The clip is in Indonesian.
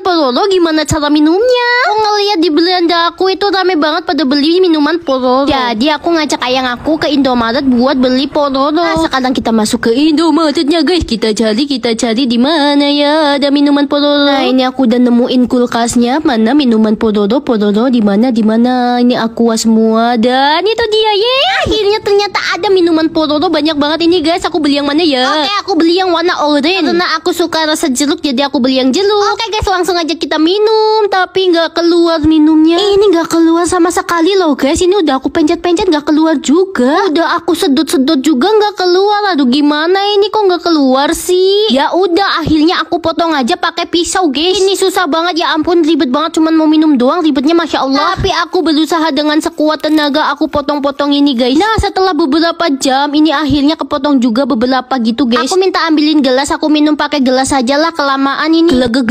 tanpa gimana cara minumnya? Aku ngeliat di belanda aku itu rame banget pada beli minuman Pororo. Jadi aku ngajak ayang aku ke Indomaret buat beli Pororo. Nah, sekarang kita masuk ke Indomaretnya guys. Kita cari, kita cari di mana ya ada minuman Pororo. Nah, ini aku udah nemuin kulkasnya. Mana minuman Pororo, Pororo di mana di mana. Ini aku semua dan itu dia. Yeay. Iya, ternyata ada minuman Pororo banyak banget ini guys. Aku beli yang mana ya? Oke, okay, aku beli yang warna orange. Karena aku suka rasa jeruk jadi aku beli yang jeruk. Oke okay, guys, langsung aja kita minum. Tapi nggak keluar minumnya. Eh, ini nggak keluar sama sekali loh guys. Ini udah aku pencet-pencet nggak keluar juga. Udah aku sedot-sedot juga nggak keluar. Aduh gimana ini kok nggak keluar sih? Ya udah akhirnya aku potong aja pakai pisau guys. Ini susah banget ya ampun ribet banget cuman mau minum doang ribetnya masya Allah. Tapi aku berusaha dengan sekuat tenaga aku potong-potong ini guys. Nah setelah beberapa jam ini akhirnya kepotong juga beberapa gitu guys. Aku minta ambilin gelas, aku minum pakai gelas aja lah kelamaan ini. Gelegeg